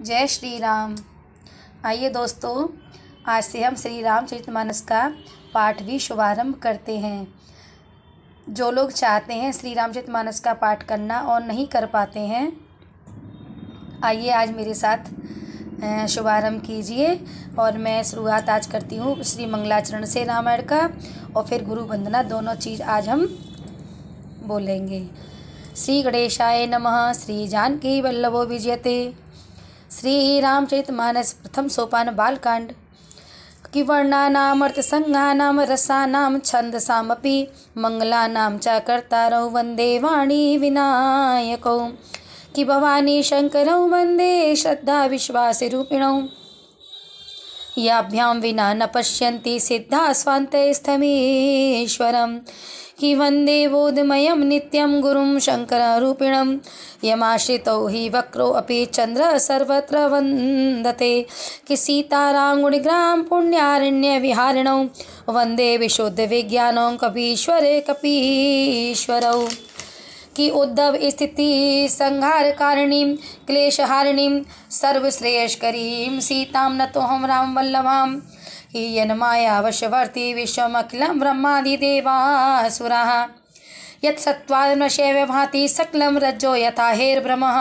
जय श्री राम आइए दोस्तों आज से हम श्री रामचरितमानस का पाठ भी शुभारंभ करते हैं जो लोग चाहते हैं श्री रामचरितमानस का पाठ करना और नहीं कर पाते हैं आइए आज मेरे साथ शुभारंभ कीजिए और मैं शुरुआत आज करती हूँ श्री मंगलाचरण से रामायण का और फिर गुरु वंदना दोनों चीज़ आज हम बोलेंगे श्री गणेशाय नमः श्री जानकी वल्लभो विजयते श्री मानस प्रथम सोपान बालकांड कि वर्णानामर्थसङ्घानां रसानां मंगलाना चर्ता च कर्तारौ वन्दे वाणी विनायकौ कि भवानी श्रद्धा विश्वास श्रद्धाविश्वासिरूपिणौ याभ्यां विना न पश्यन्ति सिद्धा स्वान्ते स्थमीश्वरम् कि वंदे बोधमयं गुरु गुरुं शङ्कररूपिणं यमाश्रितौ हि वक्रोऽपि चंद्र सर्वत्र वंदते कि पुण्यारण्य विहारिण वंदे विशुद्ध विज्ञान कपीश्वरे कपीश्वर कि उद्धव स्थिति संहार कारिणीं सीता न तो हम राम वल्लभाम हीयनमाय अवश्यवर्ती विश्वमखिलं ब्रह्मादिदेवासुरा यत्सत्त्वान्वशे व्यभाति सकलं रज्जो यथा हेर्ब्रह्मः